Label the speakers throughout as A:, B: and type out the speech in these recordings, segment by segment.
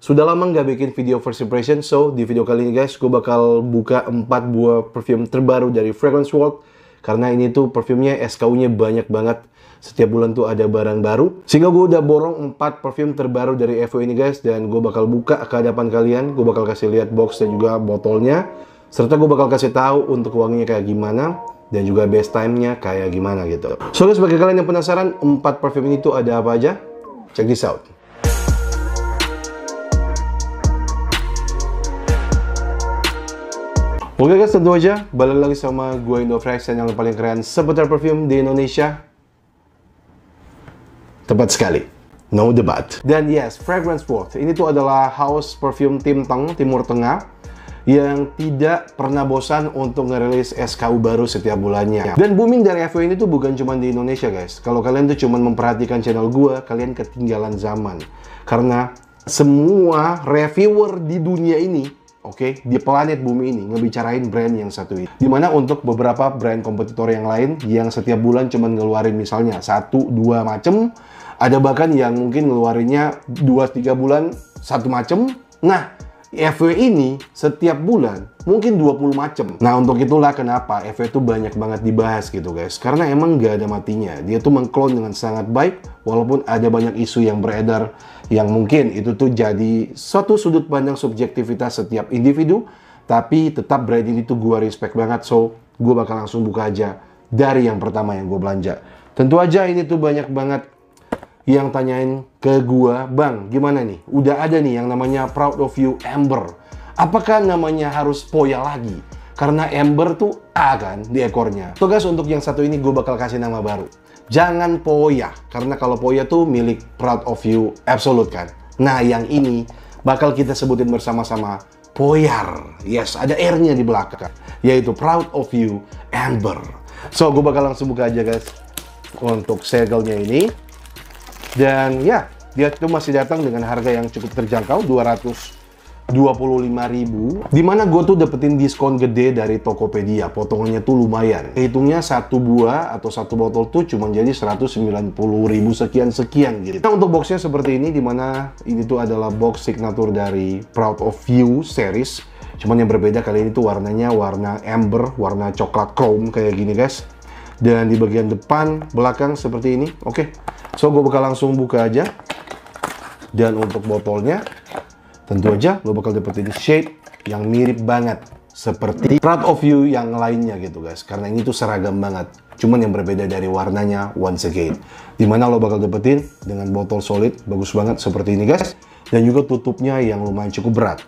A: Sudah lama nggak bikin video first impression, so di video kali ini guys, gue bakal buka 4 buah perfume terbaru dari Fragrance World. Karena ini tuh perfumnya SKU-nya banyak banget. Setiap bulan tuh ada barang baru. Sehingga gue udah borong 4 perfume terbaru dari FO ini guys. Dan gue bakal buka ke hadapan kalian. Gue bakal kasih lihat box dan juga botolnya. Serta gue bakal kasih tahu untuk wanginya kayak gimana dan juga best time-nya kayak gimana gitu. So guys, bagi kalian yang penasaran 4 perfume ini tuh ada apa aja? Check this out. Oke guys, tentu aja balik lagi sama gue Fresh yang paling keren seputar perfume di Indonesia. Tepat sekali. No debat. Dan yes, Fragrance World. Ini tuh adalah house perfume Tim Teng, Timur Tengah yang tidak pernah bosan untuk ngerilis SKU baru setiap bulannya. Dan booming dari FW ini tuh bukan cuma di Indonesia guys. Kalau kalian tuh cuma memperhatikan channel gue, kalian ketinggalan zaman. Karena semua reviewer di dunia ini Oke, okay? di planet bumi ini ngebicarain brand yang satu ini. Dimana untuk beberapa brand kompetitor yang lain yang setiap bulan cuma ngeluarin misalnya satu dua macem, ada bahkan yang mungkin ngeluarinnya dua tiga bulan satu macem. Nah, FW ini setiap bulan mungkin 20 macem. Nah untuk itulah kenapa FW itu banyak banget dibahas gitu guys. Karena emang gak ada matinya. Dia tuh mengklon dengan sangat baik walaupun ada banyak isu yang beredar yang mungkin itu tuh jadi suatu sudut pandang subjektivitas setiap individu, tapi tetap brand ini tuh gue respect banget, so gue bakal langsung buka aja dari yang pertama yang gue belanja. Tentu aja ini tuh banyak banget yang tanyain ke gue, Bang, gimana nih? Udah ada nih yang namanya Proud of You Amber. Apakah namanya harus Poya lagi? Karena Amber tuh A kan di ekornya. Tugas untuk yang satu ini gue bakal kasih nama baru. Jangan Poya, karena kalau Poya tuh milik Proud of You Absolute kan. Nah, yang ini bakal kita sebutin bersama-sama Poyar. Yes, ada R-nya di belakang, yaitu Proud of You Amber. So, gue bakal langsung buka aja guys untuk segelnya ini. Dan ya, dia tuh masih datang dengan harga yang cukup terjangkau, 200 25.000 dimana gue tuh dapetin diskon gede dari Tokopedia potongannya tuh lumayan hitungnya satu buah atau satu botol tuh cuma jadi 190.000 sekian-sekian gitu nah untuk boxnya seperti ini dimana ini tuh adalah box signature dari Proud of You series cuman yang berbeda kali ini tuh warnanya warna amber warna coklat chrome kayak gini guys dan di bagian depan belakang seperti ini oke okay. so gue bakal langsung buka aja dan untuk botolnya Tentu aja lo bakal dapetin shape yang mirip banget seperti proud of you yang lainnya gitu guys karena ini tuh seragam banget cuman yang berbeda dari warnanya once again dimana lo bakal dapetin dengan botol solid bagus banget seperti ini guys dan juga tutupnya yang lumayan cukup berat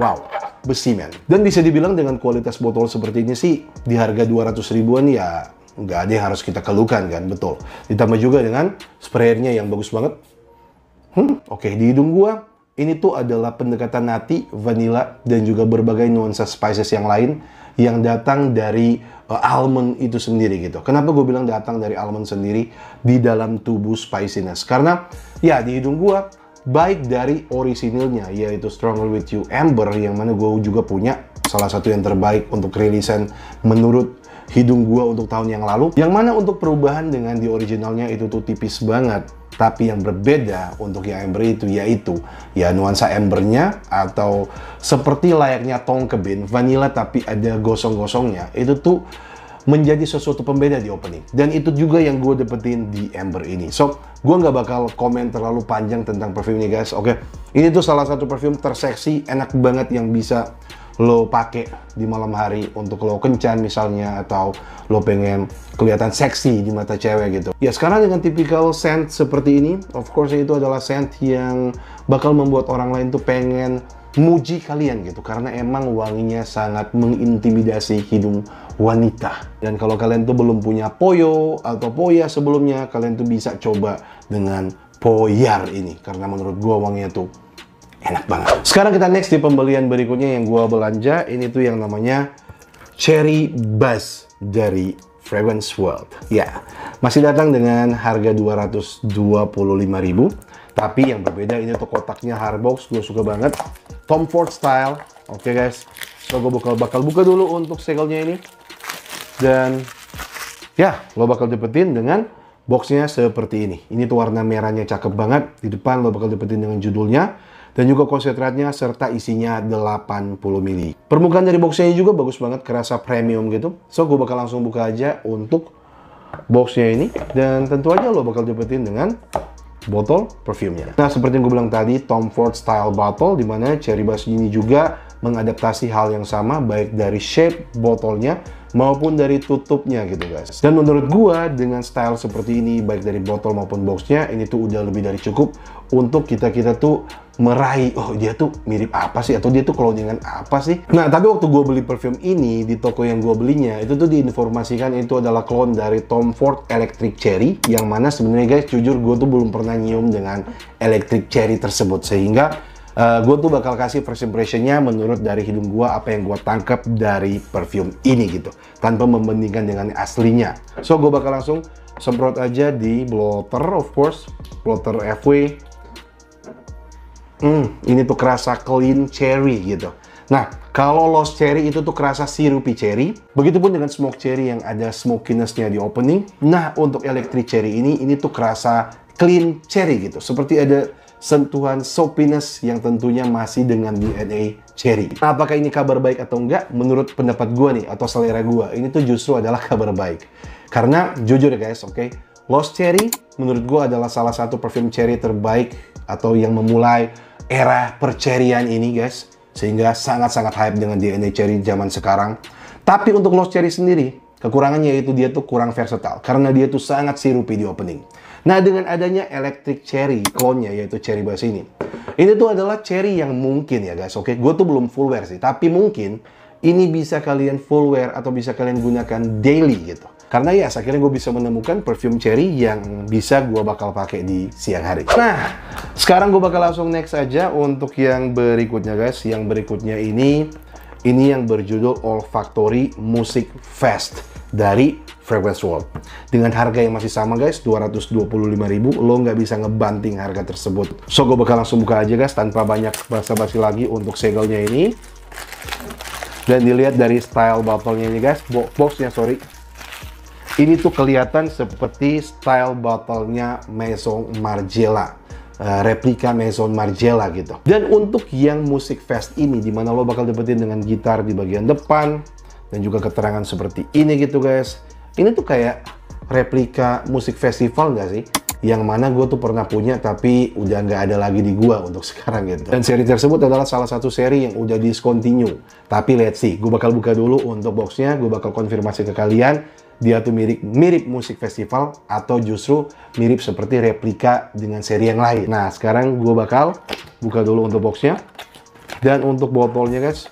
A: wow besi men dan bisa dibilang dengan kualitas botol seperti ini sih di harga 200 ribuan ya nggak ada yang harus kita keluhkan kan betul ditambah juga dengan sprayernya yang bagus banget hmm oke okay, di hidung gua ini tuh adalah pendekatan nati, vanilla, dan juga berbagai nuansa spices yang lain yang datang dari uh, almond itu sendiri gitu. Kenapa gue bilang datang dari almond sendiri di dalam tubuh spiciness? Karena ya di hidung gue baik dari orisinilnya yaitu Stronger With You Amber yang mana gue juga punya salah satu yang terbaik untuk rilisan menurut hidung gua untuk tahun yang lalu yang mana untuk perubahan dengan di originalnya itu tuh tipis banget tapi yang berbeda untuk yang Ember itu yaitu ya nuansa embernya atau seperti layaknya tong kebin vanilla tapi ada gosong-gosongnya itu tuh menjadi sesuatu pembeda di opening dan itu juga yang gue dapetin di Ember ini so gue nggak bakal komen terlalu panjang tentang perfume ini guys oke okay? ini tuh salah satu perfume terseksi enak banget yang bisa lo pakai di malam hari untuk lo kencan misalnya atau lo pengen kelihatan seksi di mata cewek gitu ya sekarang dengan tipikal scent seperti ini of course itu adalah scent yang bakal membuat orang lain tuh pengen muji kalian gitu karena emang wanginya sangat mengintimidasi hidung wanita dan kalau kalian tuh belum punya poyo atau poya sebelumnya kalian tuh bisa coba dengan poyar ini karena menurut gua wanginya tuh enak banget. Sekarang kita next di pembelian berikutnya yang gua belanja. Ini tuh yang namanya Cherry Buzz dari Fragrance World. Ya, masih datang dengan harga 225.000. Tapi yang berbeda ini tuh kotaknya hardbox, gue suka banget. Tom Ford style. Oke okay, guys, so gue bakal, bakal buka dulu untuk segelnya ini. Dan ya, lo bakal dapetin dengan boxnya seperti ini. Ini tuh warna merahnya cakep banget. Di depan lo bakal dapetin dengan judulnya dan juga konsentratnya serta isinya 80 mili. Permukaan dari boxnya juga bagus banget, kerasa premium gitu. So, gue bakal langsung buka aja untuk boxnya ini dan tentu aja lo bakal dapetin dengan botol perfume-nya. Nah, seperti yang gue bilang tadi, Tom Ford style bottle, dimana Cherry Bass ini juga mengadaptasi hal yang sama, baik dari shape botolnya maupun dari tutupnya gitu guys. Dan menurut gua dengan style seperti ini baik dari botol maupun boxnya ini tuh udah lebih dari cukup untuk kita kita tuh meraih oh dia tuh mirip apa sih atau dia tuh kalau dengan apa sih nah tapi waktu gue beli perfume ini di toko yang gue belinya itu tuh diinformasikan itu adalah clone dari Tom Ford Electric Cherry yang mana sebenarnya guys jujur gue tuh belum pernah nyium dengan Electric Cherry tersebut sehingga Uh, eh, gue tuh bakal kasih first impressionnya menurut dari hidung gue apa yang gue tangkap dari perfume ini gitu tanpa membandingkan dengan aslinya so gue bakal langsung semprot aja di blotter of course blotter FW hmm, ini tuh kerasa clean cherry gitu. Nah, kalau lost cherry itu tuh kerasa syrupy cherry. Begitupun dengan smoke cherry yang ada smokinessnya di opening. Nah, untuk electric cherry ini, ini tuh kerasa clean cherry gitu. Seperti ada sentuhan soapiness yang tentunya masih dengan DNA cherry. Nah, apakah ini kabar baik atau enggak? Menurut pendapat gue nih, atau selera gue, ini tuh justru adalah kabar baik. Karena jujur ya guys, oke, okay? Lost Cherry menurut gue adalah salah satu parfum cherry terbaik atau yang memulai era percerian ini guys. Sehingga sangat-sangat hype dengan DNA cherry zaman sekarang. Tapi untuk Lost Cherry sendiri, kekurangannya yaitu dia tuh kurang versatile. Karena dia tuh sangat sirupi di opening. Nah, dengan adanya Electric Cherry, clone-nya yaitu Cherry Bass ini. Ini tuh adalah cherry yang mungkin ya guys, oke? Okay? Gue tuh belum full wear sih, tapi mungkin ini bisa kalian full wear atau bisa kalian gunakan daily gitu. Karena ya, akhirnya gue bisa menemukan perfume cherry yang bisa gue bakal pakai di siang hari. Nah, sekarang gue bakal langsung next aja untuk yang berikutnya guys. Yang berikutnya ini, ini yang berjudul Olfactory Music Fest dari Fragrance World. Dengan harga yang masih sama guys, 225.000, lo nggak bisa ngebanting harga tersebut. So, gue bakal langsung buka aja guys, tanpa banyak basa-basi lagi untuk segelnya ini. Dan dilihat dari style botolnya ini guys, box boxnya sorry, ini tuh kelihatan seperti style botolnya Maison Margiela. Eh, replika Maison Margiela gitu. Dan untuk yang musik fest ini, dimana lo bakal dapetin dengan gitar di bagian depan, dan juga keterangan seperti ini gitu guys. Ini tuh kayak replika musik festival nggak sih? yang mana gue tuh pernah punya tapi udah nggak ada lagi di gue untuk sekarang gitu. Dan seri tersebut adalah salah satu seri yang udah discontinue. Tapi let's see, gue bakal buka dulu untuk boxnya, gue bakal konfirmasi ke kalian dia tuh mirip mirip musik festival atau justru mirip seperti replika dengan seri yang lain. Nah sekarang gue bakal buka dulu untuk boxnya dan untuk botolnya guys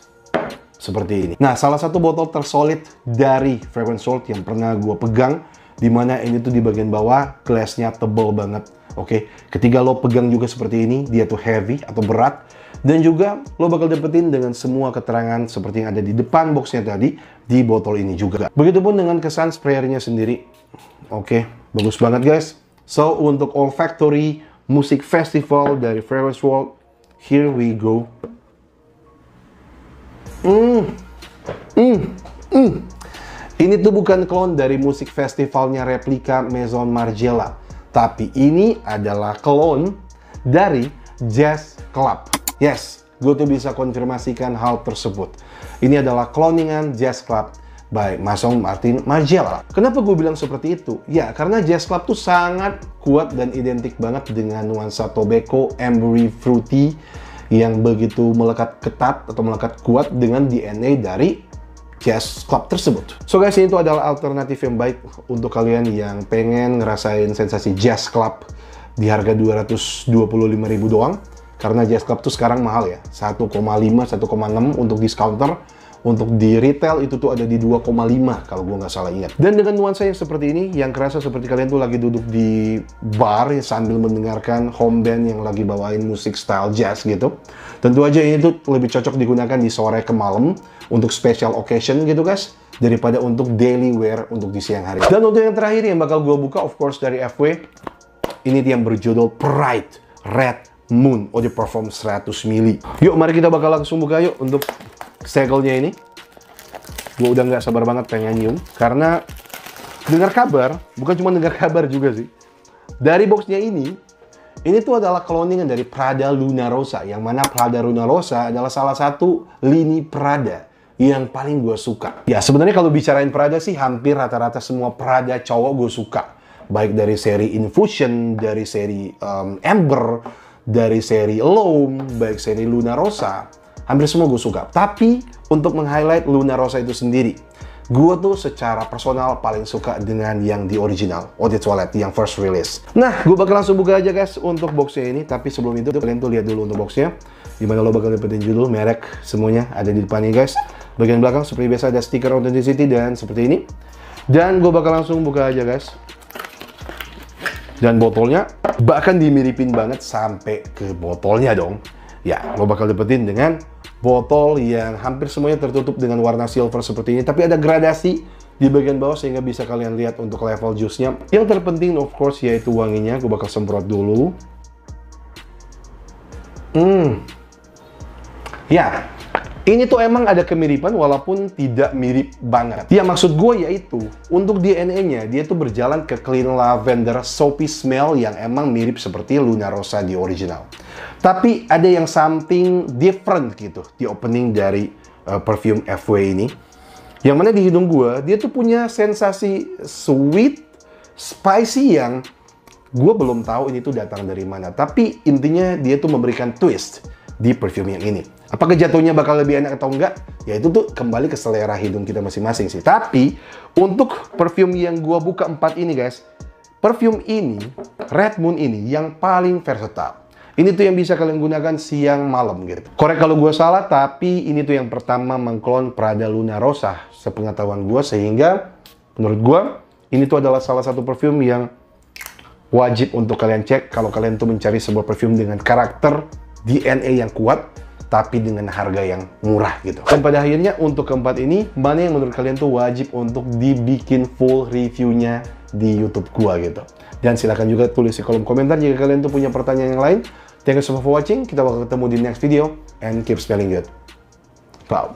A: seperti ini. Nah salah satu botol tersolid dari Fragrance Salt yang pernah gue pegang dimana ini tuh di bagian bawah glassnya tebal banget oke okay? ketika lo pegang juga seperti ini dia tuh heavy atau berat dan juga lo bakal dapetin dengan semua keterangan seperti yang ada di depan boxnya tadi di botol ini juga begitupun dengan kesan sprayernya sendiri oke okay, bagus banget guys so untuk olfactory musik festival dari Fragrance World here we go Hmm, hmm, hmm. Ini tuh bukan klon dari musik festivalnya replika Maison Margiela, tapi ini adalah klon dari Jazz Club. Yes, gue tuh bisa konfirmasikan hal tersebut. Ini adalah kloningan Jazz Club by Maison Martin Margiela. Kenapa gue bilang seperti itu? Ya, karena Jazz Club tuh sangat kuat dan identik banget dengan nuansa tobacco, ambery, fruity yang begitu melekat ketat atau melekat kuat dengan DNA dari Jazz Club tersebut. So guys, ini itu adalah alternatif yang baik untuk kalian yang pengen ngerasain sensasi Jazz Club di harga ribu doang. Karena Jazz Club tuh sekarang mahal ya, 1,5 1,6 untuk discounter untuk di retail itu tuh ada di 2,5 kalau gue nggak salah ingat. Dan dengan nuansa yang seperti ini, yang kerasa seperti kalian tuh lagi duduk di bar ya, sambil mendengarkan home band yang lagi bawain musik style jazz gitu. Tentu aja ini tuh lebih cocok digunakan di sore ke malam untuk special occasion gitu guys daripada untuk daily wear untuk di siang hari. Dan untuk yang terakhir yang bakal gue buka of course dari FW, ini yang berjudul Pride Red Moon Audio oh, Perform 100 mili. Yuk, mari kita bakal langsung buka yuk untuk segelnya ini. Gue udah nggak sabar banget pengen nyium. Karena dengar kabar, bukan cuma dengar kabar juga sih. Dari boxnya ini, ini tuh adalah cloningan dari Prada Luna Rosa. Yang mana Prada Luna Rosa adalah salah satu lini Prada yang paling gue suka. Ya sebenarnya kalau bicarain Prada sih hampir rata-rata semua Prada cowok gue suka. Baik dari seri Infusion, dari seri um, Amber, dari seri Loam, baik seri Luna Rosa, hampir semua gue suka. Tapi untuk meng-highlight Luna Rosa itu sendiri, gue tuh secara personal paling suka dengan yang di original, Ode Toilet, yang first release. Nah, gue bakal langsung buka aja guys untuk boxnya ini, tapi sebelum itu kalian tuh lihat dulu untuk boxnya, dimana lo bakal dapetin judul, merek, semuanya ada di depannya guys. Bagian belakang seperti biasa ada stiker authenticity dan seperti ini. Dan gue bakal langsung buka aja guys dan botolnya bahkan dimiripin banget sampai ke botolnya dong ya lo bakal dapetin dengan botol yang hampir semuanya tertutup dengan warna silver seperti ini tapi ada gradasi di bagian bawah sehingga bisa kalian lihat untuk level jusnya yang terpenting of course yaitu wanginya gue bakal semprot dulu hmm ya ini tuh emang ada kemiripan walaupun tidak mirip banget. Ya maksud gue yaitu untuk DNA-nya dia tuh berjalan ke clean lavender soapy smell yang emang mirip seperti Luna Rosa di original. Tapi ada yang something different gitu di opening dari uh, perfume FW ini. Yang mana di hidung gue dia tuh punya sensasi sweet, spicy yang gue belum tahu ini tuh datang dari mana. Tapi intinya dia tuh memberikan twist di perfume yang ini. Apakah jatuhnya bakal lebih enak atau enggak? Ya itu tuh kembali ke selera hidung kita masing-masing sih. Tapi untuk perfume yang gua buka empat ini guys, perfume ini, Red Moon ini yang paling versatile. Ini tuh yang bisa kalian gunakan siang malam gitu. Korek kalau gue salah, tapi ini tuh yang pertama mengklon Prada Luna Rosa sepengetahuan gue sehingga menurut gue ini tuh adalah salah satu perfume yang wajib untuk kalian cek kalau kalian tuh mencari sebuah perfume dengan karakter DNA yang kuat tapi dengan harga yang murah gitu. Dan pada akhirnya untuk keempat ini, mana yang menurut kalian tuh wajib untuk dibikin full reviewnya di YouTube gua gitu. Dan silahkan juga tulis di kolom komentar jika kalian tuh punya pertanyaan yang lain. Thank you so much for watching. Kita bakal ketemu di next video and keep spelling good. Ciao.